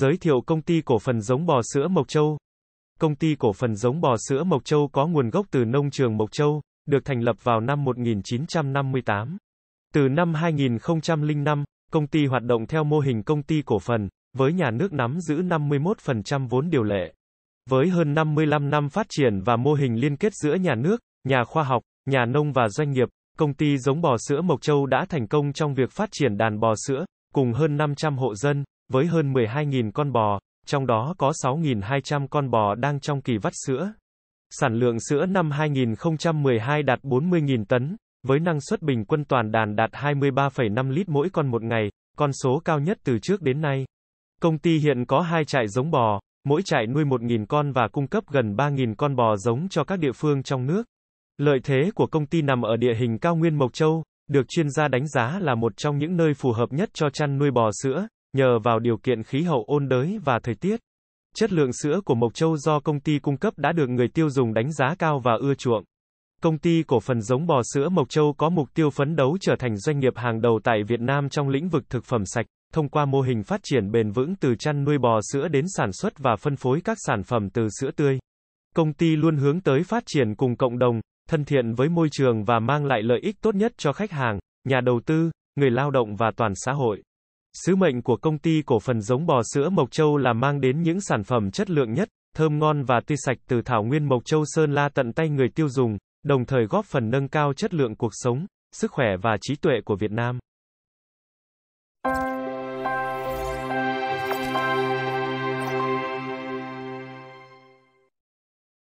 Giới thiệu công ty cổ phần giống bò sữa Mộc Châu. Công ty cổ phần giống bò sữa Mộc Châu có nguồn gốc từ nông trường Mộc Châu, được thành lập vào năm 1958. Từ năm 2005, công ty hoạt động theo mô hình công ty cổ phần, với nhà nước nắm giữ 51% vốn điều lệ. Với hơn 55 năm phát triển và mô hình liên kết giữa nhà nước, nhà khoa học, nhà nông và doanh nghiệp, công ty giống bò sữa Mộc Châu đã thành công trong việc phát triển đàn bò sữa, cùng hơn 500 hộ dân, với hơn 12.000 con bò, trong đó có 6.200 con bò đang trong kỳ vắt sữa. Sản lượng sữa năm 2012 đạt 40.000 tấn, với năng suất bình quân toàn đàn đạt 23,5 lít mỗi con một ngày, con số cao nhất từ trước đến nay. Công ty hiện có hai trại giống bò, mỗi trại nuôi 1.000 con và cung cấp gần 3.000 con bò giống cho các địa phương trong nước. Lợi thế của công ty nằm ở địa hình cao nguyên Mộc Châu, được chuyên gia đánh giá là một trong những nơi phù hợp nhất cho chăn nuôi bò sữa, nhờ vào điều kiện khí hậu ôn đới và thời tiết. Chất lượng sữa của Mộc Châu do công ty cung cấp đã được người tiêu dùng đánh giá cao và ưa chuộng. Công ty cổ phần giống bò sữa Mộc Châu có mục tiêu phấn đấu trở thành doanh nghiệp hàng đầu tại Việt Nam trong lĩnh vực thực phẩm sạch, thông qua mô hình phát triển bền vững từ chăn nuôi bò sữa đến sản xuất và phân phối các sản phẩm từ sữa tươi. Công ty luôn hướng tới phát triển cùng cộng đồng, thân thiện với môi trường và mang lại lợi ích tốt nhất cho khách hàng, nhà đầu tư, người lao động và toàn xã hội. Sứ mệnh của công ty cổ phần giống bò sữa Mộc Châu là mang đến những sản phẩm chất lượng nhất, thơm ngon và tươi sạch từ thảo nguyên Mộc Châu Sơn La tận tay người tiêu dùng, đồng thời góp phần nâng cao chất lượng cuộc sống, sức khỏe và trí tuệ của Việt Nam.